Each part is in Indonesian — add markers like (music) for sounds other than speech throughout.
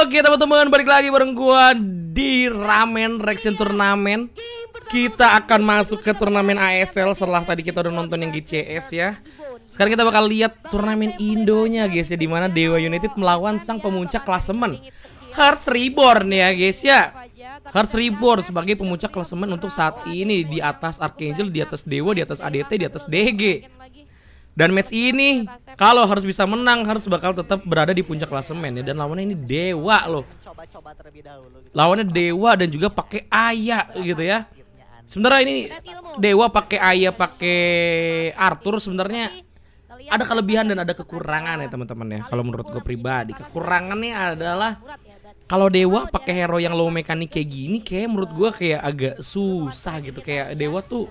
Oke teman-teman balik lagi bareng gua di Ramen Reaction iya. Turnamen Kita akan masuk ke turnamen ASL setelah tadi kita udah nonton yang GCS ya Sekarang kita bakal lihat turnamen Indonya guys ya Dimana Dewa United melawan sang pemuncak klasemen Hearts Reborn ya guys ya Hearts Reborn sebagai pemuncak klasemen untuk saat ini Di atas Archangel, di atas Dewa, di atas ADT, di atas DG dan match ini kalau harus bisa menang harus bakal tetap berada di puncak klasemen ya dan lawannya ini Dewa loh. Gitu. Lawannya Dewa dan juga pakai ayah gitu ya. Sebenarnya ini Dewa pakai ayah pakai Arthur sebenarnya ada kelebihan dan ada kekurangan ya, ya teman-teman ya. Kalau menurut gue pribadi kekurangannya adalah ya, kalau Dewa pakai hero yang low mekanik kayak gini kayak menurut gue kayak agak susah gitu kayak Dewa tuh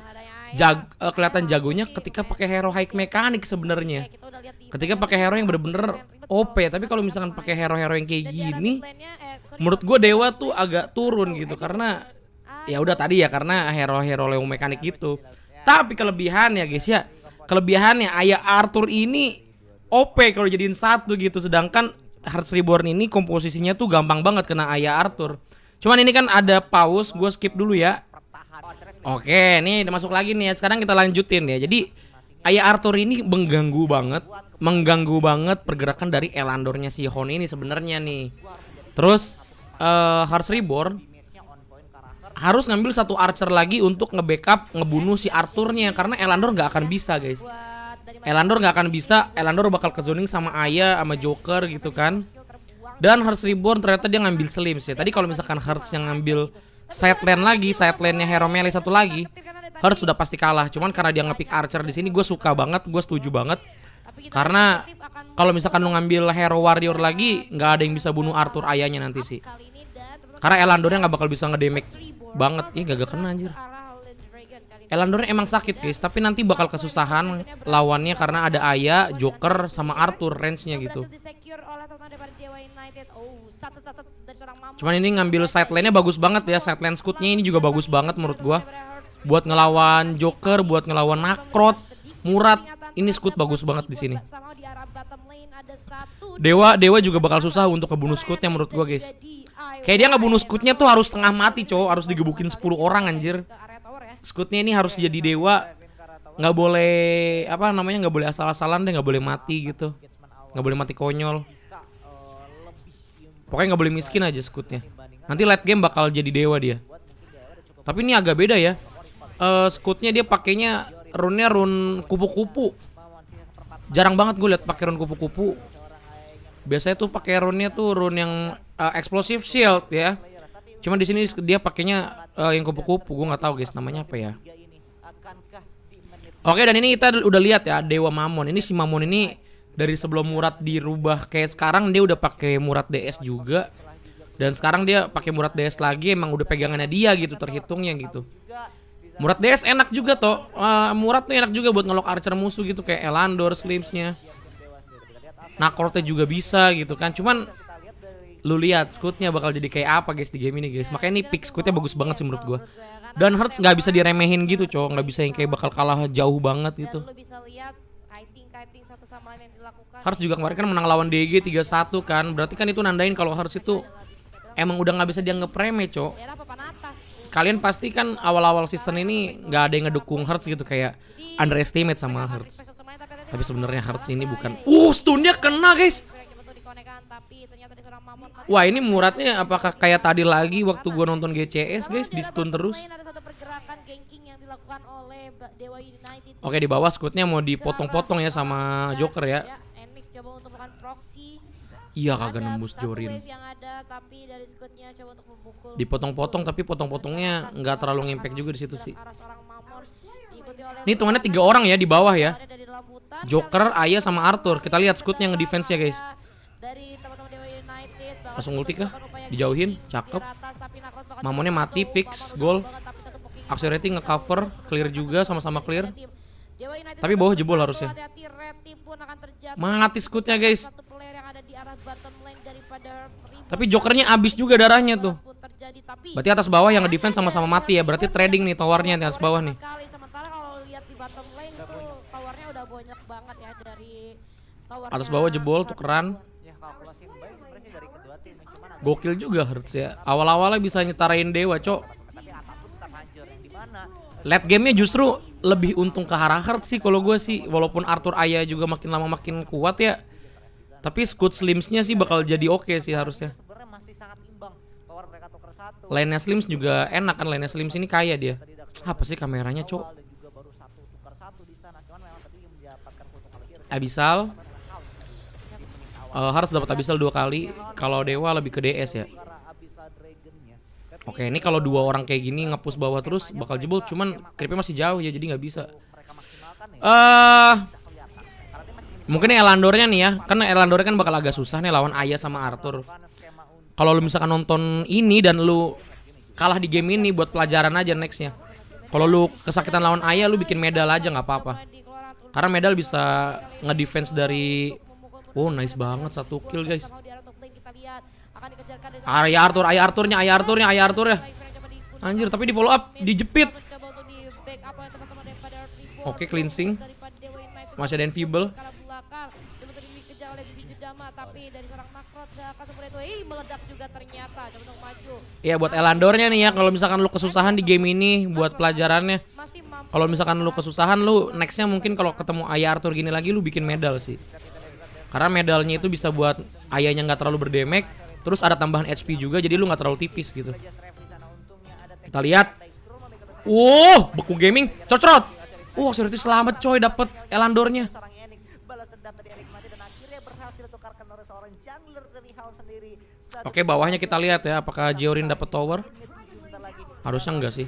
jag uh, kelihatan jagonya ketika pakai hero high mekanik sebenarnya. Iya, ketika pakai hero yang bener-bener OP, tapi kalau misalkan pakai hero-hero yang kayak gini, eh, menurut gue Dewa tuh agak turun gitu karena ya udah tadi ya karena hero-hero Leo mekanik gitu. Ya. Tapi kelebihan ya guys ya, kelebihannya Ayah Arthur ini OP kalau jadiin satu gitu sedangkan Hearts Reborn ini komposisinya tuh gampang banget kena Ayah Arthur. Cuman ini kan ada pause, gue skip dulu ya. Oke, nih udah masuk lagi nih ya. Sekarang kita lanjutin ya. Jadi Ayah Arthur ini mengganggu banget, mengganggu banget pergerakan dari Elandornya si Hon ini sebenarnya nih. Terus uh, eh, Harus Reborn harus ngambil satu archer lagi untuk ngebackup ngebunuh si Arthurnya karena Elandor nggak akan bisa guys. Elandor nggak akan bisa, Elandor bakal ke zoning sama Ayah sama Joker gitu kan. Dan harus Reborn ternyata dia ngambil Slim sih. Ya. Tadi kalau misalkan Hearts yang ngambil side lane lagi, side lane-nya Hero Melee satu lagi. harus sudah pasti kalah, cuman karena dia ngepick Archer di sini gue suka banget, gue setuju banget. Karena kalau misalkan lu ngambil Hero Warrior lagi, nggak ada yang bisa bunuh Arthur ayahnya nanti sih. Karena Elandornya nggak bakal bisa ngedamage banget. Ih, gak, gak kena anjir. Elandor emang sakit guys, tapi nanti bakal kesusahan lawannya karena ada Aya, Joker, sama Arthur range-nya gitu. Cuman ini ngambil side lane-nya bagus banget ya, side lane scoot-nya ini juga bagus banget menurut gua. Buat ngelawan Joker, buat ngelawan Nakrot, Murat, ini scoot bagus banget di sini. Dewa Dewa juga bakal susah untuk kebunuh scoot-nya menurut gua guys. Kayak dia ngebunuh nya tuh harus setengah mati cowok, harus digebukin 10 orang anjir. Skutnya ini harus jadi dewa. Nggak boleh apa namanya nggak boleh asal-asalan deh, nggak boleh mati gitu. Nggak boleh mati konyol. Pokoknya nggak boleh miskin aja skutnya. Nanti late game bakal jadi dewa dia. Tapi ini agak beda ya. Uh, skutnya dia pakainya runnya run kupu-kupu. Jarang banget gue liat pakai run kupu-kupu. Biasanya tuh pakai runnya tuh run yang uh, explosive shield ya cuma di sini dia pakainya uh, yang kupu-kupu, gue nggak tahu guys namanya apa ya. Oke, dan ini kita udah lihat ya Dewa Mamon. Ini si Mamon ini dari sebelum Murat dirubah kayak sekarang dia udah pakai Murat DS juga. Dan sekarang dia pakai Murat DS lagi emang udah pegangannya dia gitu terhitungnya gitu. Murat DS enak juga toh. Uh, eh, Murat tuh enak juga buat ngelok archer musuh gitu kayak Elandor slimsnya. Nakorte juga bisa gitu kan. Cuman lu lihat skutnya bakal jadi kayak apa guys di game ini guys makanya nih pick skutnya bagus banget sih menurut gua dan Hurts nggak bisa diremehin gitu cowok nggak bisa yang kayak bakal kalah jauh banget gitu Harus juga kemarin kan menang lawan DG 3-1 kan berarti kan itu nandain kalau harus itu emang udah nggak bisa dianggap remeh cowok iya, kalian pasti kan awal-awal season ini nggak ada yang ngedukung Hurts gitu kayak underestimate sama Hurts tapi sebenarnya Hurts ini bukan uh stunnya kena guys tapi ternyata di seorang mamon masih Wah, ini muratnya apakah kayak tadi lagi waktu gua nonton GCS, guys, di stun terus. Ada satu pergerakan ganking yang dilakukan oleh Dewa United. Oke, di bawah skutnya mau dipotong-potong ya sama Joker ya. Iya, Enix coba untuk melakukan proxy. Iya kagak nembus Jorin. Dipotong-potong tapi potong-potongnya nggak terlalu ngempek juga di situ sih. Ini hitungannya tiga orang ya di bawah ya. Joker, Ayah sama Arthur. Kita lihat skutnya ngedefense ya guys langsung ulti kah dijauhin cakep mamonnya mati fix gol rating ngecover clear juga sama-sama clear tapi bawah jebol harusnya mati skutnya guys tapi jokernya abis juga darahnya tuh berarti atas bawah yang defense sama-sama mati ya berarti trading nih towernya di atas bawah nih ya atas bawah jebol tukeran Gokil juga Hertz ya. Awal-awalnya bisa nyetarain Dewa, Cok. Late gamenya justru lebih untung ke arah Hertz sih kalau gue sih. Walaupun Arthur Aya juga makin lama makin kuat ya. Tapi Scoot Slims-nya sih bakal jadi oke okay sih harusnya. Lainnya Slims juga enak kan, lainnya Slims ini kaya dia. Apa sih kameranya, Cok? Abisal uh, harus dapat abyssal dua kali. Kalau dewa lebih ke DS ya. Oke, ini kalau dua orang kayak gini ngepus bawah terus bakal jebol, cuman creepnya masih jauh ya jadi nggak bisa. Eh uh, Mungkin Elandornya nih ya, Karena Elandornya kan bakal agak susah nih lawan Ayah sama Arthur. Kalau lu misalkan nonton ini dan lu kalah di game ini buat pelajaran aja nextnya. Kalau lu kesakitan lawan Ayah lu bikin medal aja nggak apa-apa. Karena medal bisa ngedefense dari Oh nice banget satu kill guys. Ayah Arthur, ayah Arthurnya, ayah Arthurnya, Aya Arthurnya. Anjir tapi di follow up, dijepit. Oke cleansing. Masih ada Enfeeble. Eh, eh, iya buat Elandornya nih ya kalau misalkan lu kesusahan di game ini buat pelajarannya. Kalau misalkan lu kesusahan lu nextnya mungkin kalau ketemu Ayah Arthur gini lagi lu bikin medal sih karena medalnya itu bisa buat ayahnya nggak terlalu berdemek terus ada tambahan HP juga jadi lu nggak terlalu tipis gitu kita lihat wow beku gaming cocrot wow Sirti selamat coy dapet Elandornya Oke bawahnya kita lihat ya apakah Jiorin dapet tower harusnya enggak sih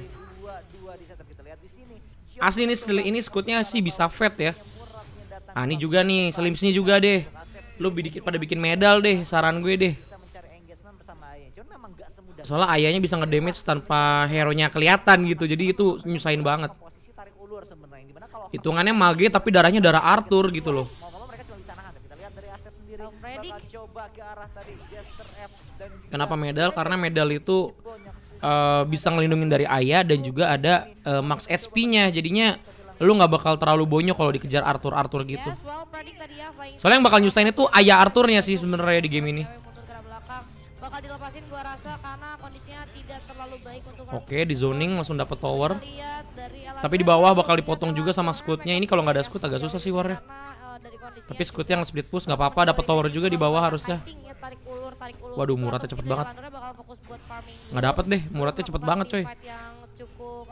asli ini ini skutnya sih bisa fat ya Ah, ini juga nih, Slimsnya juga deh. Lu bikin pada bikin medal deh, saran gue deh. Soalnya ayahnya bisa ngedamage tanpa hero-nya kelihatan gitu. Jadi itu nyusahin banget. Hitungannya mage tapi darahnya darah Arthur gitu loh. Kenapa medal? Karena medal itu uh, bisa ngelindungin dari ayah dan juga ada uh, max HP-nya. Jadinya lu nggak bakal terlalu bonyok kalau dikejar Arthur Arthur gitu. Ya, Soalnya yang bakal nyusahin itu ayah Arthurnya sih sebenarnya di game ini. Oke, di zoning langsung dapat tower. Tapi di bawah bakal dipotong juga sama skutnya. Ini kalau nggak ada skut agak susah sih warnya. Eh, Tapi skutnya yang split push nggak apa-apa, dapat tower juga di bawah harusnya. Ya, Waduh, Muratnya cepet banget. Nggak dapat deh, Muratnya cepet banget coy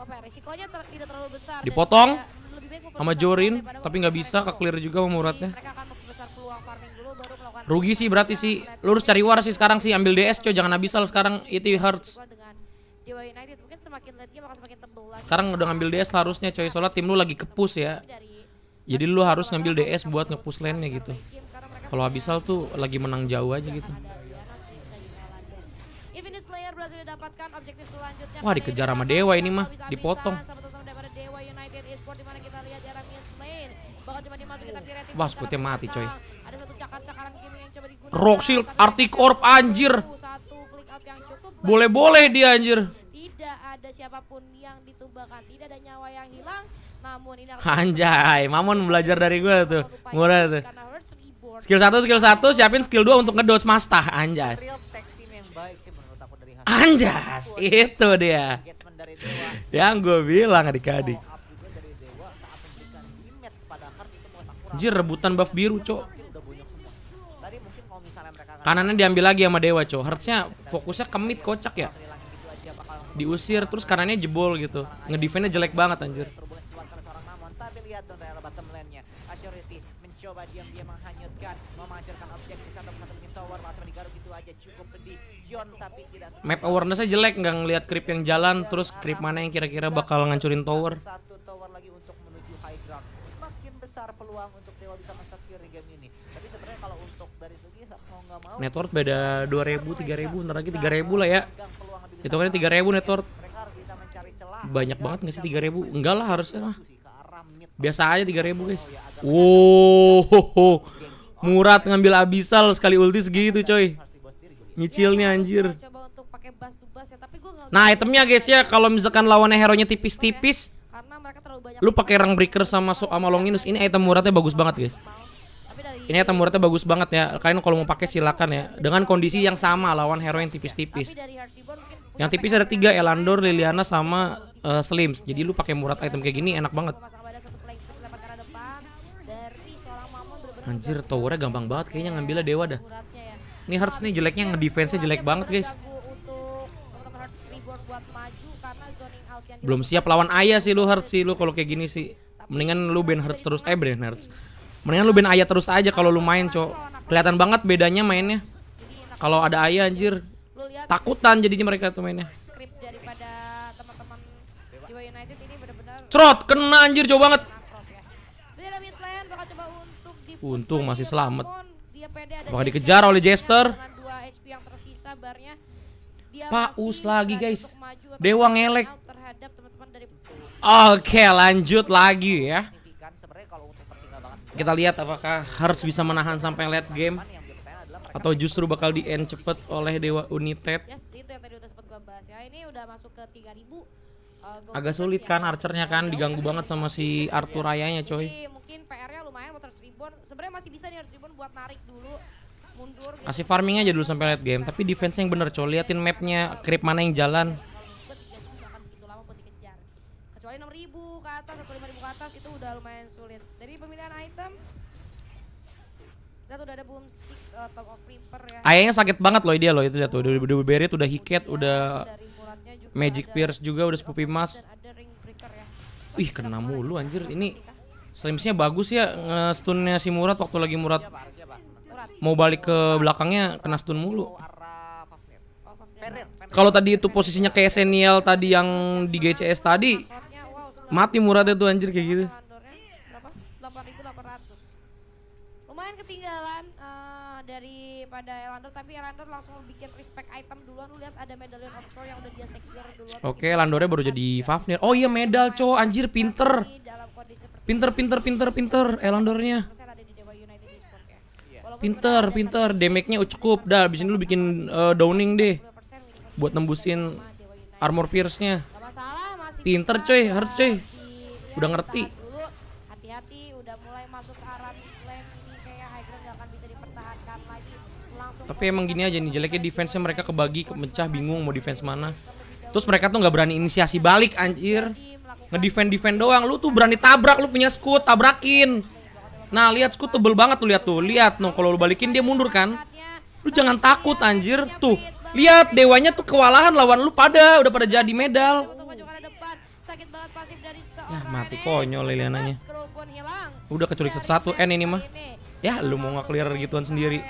apa ya risikonya ter tidak terlalu besar dipotong sama Jorin tapi nggak bisa ke clear juga sama Muratnya rugi sih berarti sih lurus cari war sih sekarang sih ambil DS coy jangan abisal sekarang itu hurts sekarang udah ngambil DS harusnya coy soalnya tim lu lagi kepus ya jadi lu harus ngambil DS buat ngepus lane gitu kalau abisal tuh lagi menang jauh aja gitu mendapatkan objektif selanjutnya. Wah, dikejar sama Dewa ini mah, dipotong. Wah, skutnya mati, coy. Ada satu cakar-cakaran gaming yang coba digunakan. Rock Shield Arctic Orb anjir. Boleh-boleh dia anjir. Tidak ada siapapun yang ditumbangkan, tidak ada nyawa yang hilang. Namun ini Anjay, Mamon belajar dari gue tuh. Murah tuh. Skill 1, skill 1, siapin skill 2 untuk ngedodge mastah anjas. Anjas, itu dia. Yang gue bilang adik-adik. Jir rebutan buff biru, Cok. Kanannya diambil lagi sama Dewa, Cok. Harusnya fokusnya kemit kocak ya. Gitu Diusir terus kanannya jebol gitu. Ngedefense jelek banget anjir mencoba diam-diam menghanyutkan, memancarkan objek di satu satu mungkin tower, malah di garuk itu aja cukup pedih. Yon tapi tidak Map awarenessnya jelek, nggak ngelihat creep yang jalan, terus creep mana yang kira-kira bakal ngancurin tower. Satu tower lagi untuk menuju high ground. Semakin besar peluang untuk Dewa bisa masuk ke game ini. Tapi sebenarnya kalau untuk dari segi mau nggak mau network beda 2000 3000 ntar lagi 3000 lah ya. Itu kan 3000 network. Banyak banget nggak sih 3000? Enggak lah harusnya lah. Biasa aja 3000 guys. Wow, Murat ngambil abisal sekali ulti segitu coy. Nyicilnya ya, anjir. Ya, nah, itemnya guys ya kalau misalkan lawannya hero-nya ya? tipis-tipis Lu pakai rang breaker sama so sama longinus ini item muratnya bagus banget guys. Ini item muratnya bagus banget ya. Kalian kalau mau pakai silakan ya. Dengan kondisi yang sama lawan hero yang tipis-tipis. Yang tipis ada tiga Elandor, Liliana sama uh, Slims. Jadi lu pakai murat item kayak gini enak banget. Anjir towernya gampang banget kayaknya ngambilnya dewa dah. Ya. Ini Hearts nih nah, jeleknya ngedefense-nya jelek banget guys. Belum siap lawan Ayah sih lu Hearts sih lu kalau kayak gini sih. Mendingan lu ban Hearts terus eh ban Hearts. Mendingan lu ban Ayah terus aja kalau lu main, Cok. Kelihatan banget bedanya mainnya. Kalau ada Ayah anjir takutan jadinya mereka tuh mainnya. Crot kena anjir jauh banget. Untung masih selamat. bakal dikejar oleh Jester? Paus lagi guys. Dewa ngelek. Oke, lanjut lagi ya. Kita lihat apakah harus bisa menahan sampai late game atau justru bakal di end cepet oleh Dewa United. Ya. Ini udah masuk ke 3000 agak sulit kan ya. archernya kan iya, diganggu iya, banget iya. sama si Arthur Rayanya coy. mungkin PR-nya lumayan motor Reborn. Sebenarnya masih bisa nih Arthur Reborn buat narik dulu mundur. Gitu. Kasih farming aja dulu sampai late game, tapi defense yang bener coy. Liatin mapnya, creep mana yang jalan. Kecuali 6000 ke atas atau 5000 ke atas itu udah lumayan sulit. Dari pemilihan item kita udah ada boomstick uh, eh, top of reaper ya. Ayahnya sakit banget loh dia loh itu lihat tuh. Udah, udah beret, udah hiket, udah, udah Magic Pierce juga udah sepupi emas. Ya. Ih kena mulu anjir ini Slimsnya bagus ya nge-stunnya si Murat waktu lagi Murat mau balik ke belakangnya kena stun mulu. Oh, oh, Kalau tadi itu posisinya kayak Senial tadi yang di GCS tadi mati Murat itu anjir kayak gitu. Lumayan ketinggalan dari pada Elandor tapi Elandor langsung bikin respect item duluan lu lihat ada medallion of Shore yang udah dia secure duluan oke Elandornya baru jadi iya. Fafnir oh iya medal cow anjir pinter pinter pinter ya. iya. pinter pinter Elandornya pinter pinter damage-nya cukup dah abis ini lu bikin uh, downing deh buat nembusin armor pierce-nya pinter coy harus coy udah ngerti hati-hati udah mulai masuk ke arah Tapi emang gini aja nih jeleknya defense-nya mereka kebagi, kemecah, bingung mau defense mana. Terus mereka tuh nggak berani inisiasi balik anjir. Ngedefend defend doang. Lu tuh berani tabrak, lu punya skut, tabrakin. Nah, lihat skut tebel banget tuh lihat tuh. Lihat no kalau lu balikin dia mundur kan. Lu jangan takut anjir. Tuh, lihat dewanya tuh kewalahan lawan lu pada udah pada jadi medal. Ya mati konyol Liliananya. Udah keculik satu-satu N eh, ini mah. Ya lu mau nggak clear gituan sendiri.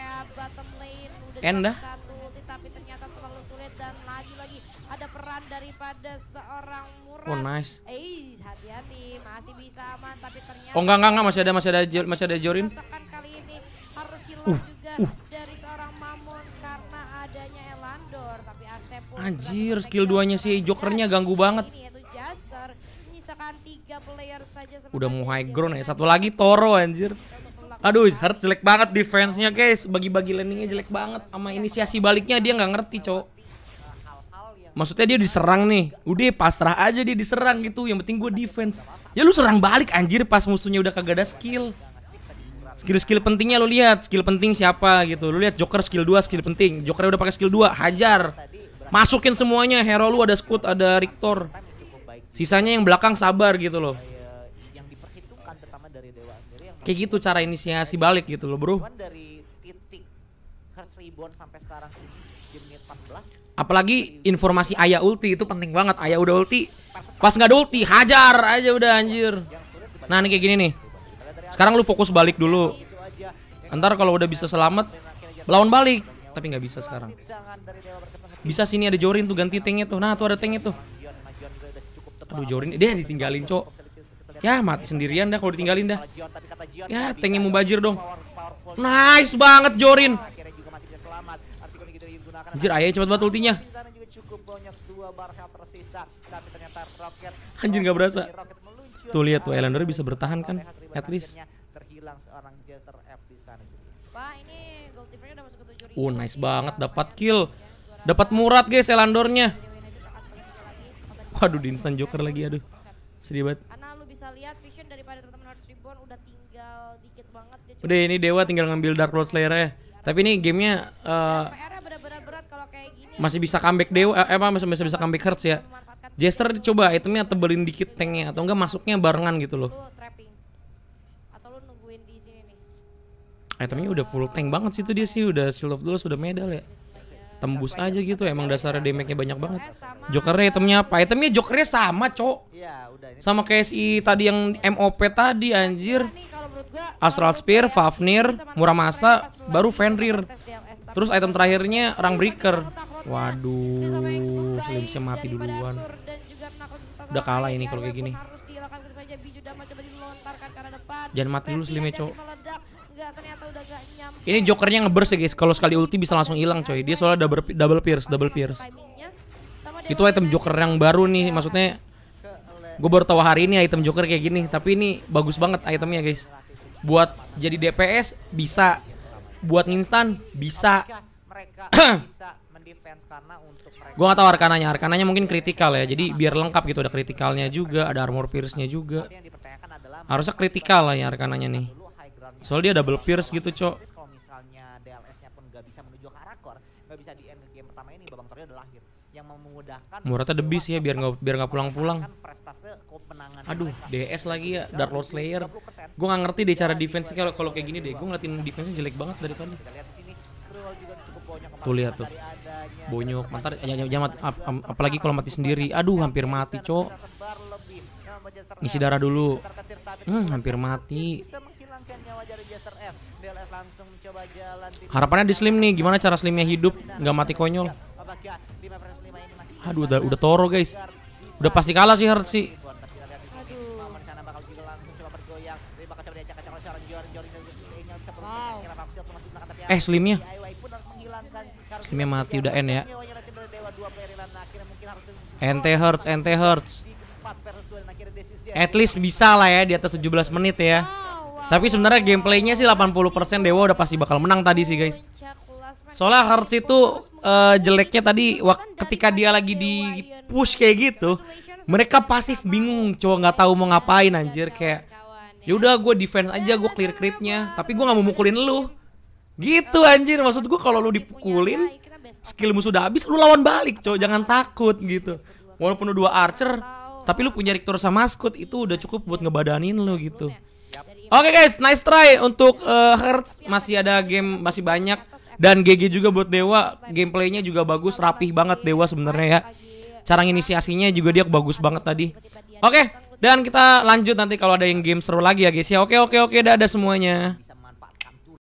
Ken dah. Tapi ternyata terlalu sulit dan lagi-lagi ada peran daripada seorang murah. Oh nice. Eh hati-hati masih bisa aman tapi ternyata. Oh enggak enggak enggak masih ada masih ada masih ada Jorin. kali ini harus hilang uh, juga uh. dari seorang Mamon karena adanya Elandor tapi Asep pun Anjir skill duanya si Jokernya ganggu banget. Ini yaitu Jaster menyisakan tiga player saja. Udah mau high ground ya satu lagi Toro anjir. Aduh, Hart jelek banget defense-nya, guys. Bagi-bagi landing-nya jelek banget. Sama inisiasi baliknya dia nggak ngerti, cok. Maksudnya dia diserang nih. Udah pasrah aja dia diserang gitu. Yang penting gue defense. Ya lu serang balik anjir pas musuhnya udah kagak ada skill. Skill-skill pentingnya lu lihat, skill penting siapa gitu. Lu lihat Joker skill 2 skill penting. Joker udah pakai skill 2, hajar. Masukin semuanya, hero lu ada Scoot, ada Rictor. Sisanya yang belakang sabar gitu loh kayak gitu cara inisiasi balik gitu loh bro apalagi informasi ayah ulti itu penting banget ayah udah ulti pas nggak ulti hajar aja udah anjir nah ini kayak gini nih sekarang lu fokus balik dulu ntar kalau udah bisa selamat lawan balik tapi nggak bisa sekarang bisa sini ada Jorin tuh ganti tanknya tuh nah tuh ada tanknya tuh aduh Jorin dia ditinggalin cok Ya mati sendirian dah kalau ditinggalin dah. Ya tanknya mubajir dong. Nice banget Jorin. Anjir ayahnya cepat banget ultinya. Anjir nggak berasa. Tuh lihat tuh Islander bisa bertahan kan at least. Oh nice banget dapat kill. Dapat murat guys Elandornya. Waduh di instant joker lagi aduh. Sedih banget bisa lihat vision daripada teman-teman harus Reborn udah tinggal dikit banget dia Udah ini Dewa tinggal ngambil Dark Lord Slayer ya. Iya. Tapi ini gamenya eh, masih bisa comeback Dewa eh, apa masih, bisa bisa comeback Hurts ya. Jester coba itemnya tebelin dikit tanknya atau enggak masuknya barengan gitu loh. Itemnya udah full tank banget sih tuh dia sih udah Shield of dulu sudah medal ya. Iya, tembus aja gitu emang dasarnya damage-nya banyak banget jokernya itemnya apa itemnya jokernya sama cok iya, sama kayak si tadi yang MOP tadi anjir iya, Astral Spear, ya, Fafnir, Muramasa, baru Fenrir Terus item terakhirnya Rang Breaker Waduh, Slimsnya mati duluan Udah kalah ini kalau kayak gini Jangan mati dulu Slimnya cok ini jokernya ngeburst ya guys. Kalau sekali ulti bisa langsung hilang coy. Dia soalnya double double pierce, double pierce. Itu item joker yang baru nih iya. maksudnya Gue baru tahu hari ini item joker kayak gini, tapi ini bagus banget itemnya guys. Buat jadi DPS bisa, buat instan bisa. (coughs) gue gak tau arkananya, arkananya mungkin kritikal ya. Jadi biar lengkap gitu ada kritikalnya juga, ada armor pierce-nya juga. Harusnya kritikal lah ya arkananya nih. Soalnya dia double pierce gitu, Cok. Kalau misalnya DLS-nya pun nggak bisa menuju ke arakor, bisa di end pertama ini Babang Torio udah lahir. Yang memudahkan Murata the beast ya biar nggak biar nggak pulang-pulang. Aduh, DS lagi ya, Dark Lord Slayer. Gue nggak ngerti deh cara defense kalau kalau kayak gini deh. Gue ngeliatin defense jelek banget dari tadi. Tuh lihat tuh. Bonyok, mantar, ya, ya, ya, ap, apalagi kalau mati sendiri. Aduh, hampir mati, Cok. Ngisi darah dulu. Hmm, hampir mati. Harapannya di slim nih, gimana cara slimnya hidup, nggak mati konyol. Aduh, udah, udah toro guys. Udah pasti kalah sih Hart sih. Eh slimnya Slimnya mati udah end ya NT Hertz, NT Hertz At least bisa lah ya di atas 17 menit ya tapi sebenarnya gameplaynya sih 80% Dewa udah pasti bakal menang tadi sih guys. Soalnya Hearts itu uh, jeleknya tadi ketika dia lagi di push kayak gitu, mereka pasif bingung, cowok nggak tahu mau ngapain anjir kayak ya udah gue defense aja gue clear creepnya, tapi gue nggak mau mukulin lu. Gitu anjir maksud gue kalau lu dipukulin skill musuh udah habis lu lawan balik cowok jangan takut gitu walaupun lu dua archer tapi lu punya Richter sama Skut itu udah cukup buat ngebadanin lu gitu Oke okay guys, nice try untuk uh, Hertz masih ada game masih banyak dan GG juga buat Dewa gameplaynya juga bagus rapih banget Dewa sebenarnya ya cara inisiasinya juga dia bagus banget tadi oke okay, dan kita lanjut nanti kalau ada yang game seru lagi ya guys ya oke okay, oke okay, oke okay, dadah semuanya